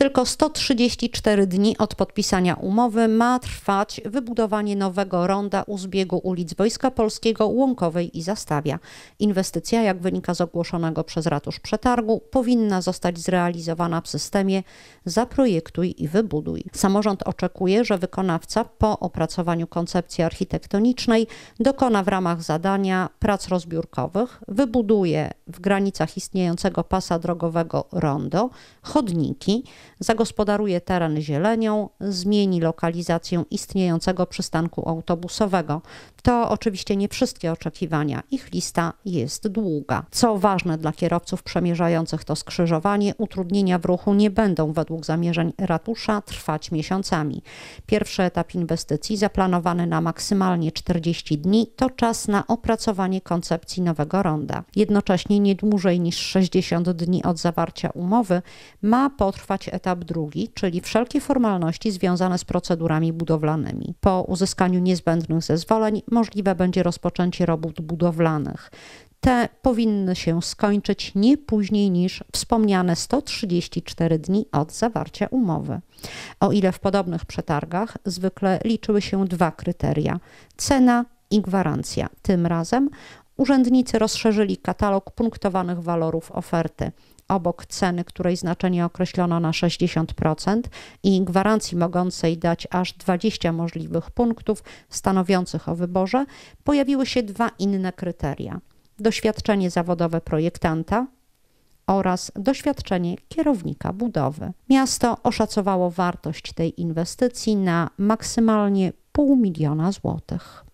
Tylko 134 dni od podpisania umowy ma trwać wybudowanie nowego ronda u zbiegu ulic Wojska Polskiego, Łąkowej i Zastawia. Inwestycja, jak wynika z ogłoszonego przez ratusz przetargu, powinna zostać zrealizowana w systemie zaprojektuj i wybuduj. Samorząd oczekuje, że wykonawca po opracowaniu koncepcji architektonicznej dokona w ramach zadania prac rozbiórkowych, wybuduje w granicach istniejącego pasa drogowego rondo chodniki, zagospodaruje teren zielenią, zmieni lokalizację istniejącego przystanku autobusowego. To oczywiście nie wszystkie oczekiwania, ich lista jest długa. Co ważne dla kierowców przemierzających to skrzyżowanie, utrudnienia w ruchu nie będą według zamierzeń ratusza trwać miesiącami. Pierwszy etap inwestycji zaplanowany na maksymalnie 40 dni to czas na opracowanie koncepcji nowego ronda. Jednocześnie nie dłużej niż 60 dni od zawarcia umowy ma potrwać etap etap drugi, czyli wszelkie formalności związane z procedurami budowlanymi. Po uzyskaniu niezbędnych zezwoleń możliwe będzie rozpoczęcie robót budowlanych. Te powinny się skończyć nie później niż wspomniane 134 dni od zawarcia umowy. O ile w podobnych przetargach zwykle liczyły się dwa kryteria: cena i gwarancja. Tym razem Urzędnicy rozszerzyli katalog punktowanych walorów oferty. Obok ceny, której znaczenie określono na 60% i gwarancji mogącej dać aż 20 możliwych punktów stanowiących o wyborze, pojawiły się dwa inne kryteria: doświadczenie zawodowe projektanta, oraz doświadczenie kierownika budowy. Miasto oszacowało wartość tej inwestycji na maksymalnie pół miliona złotych.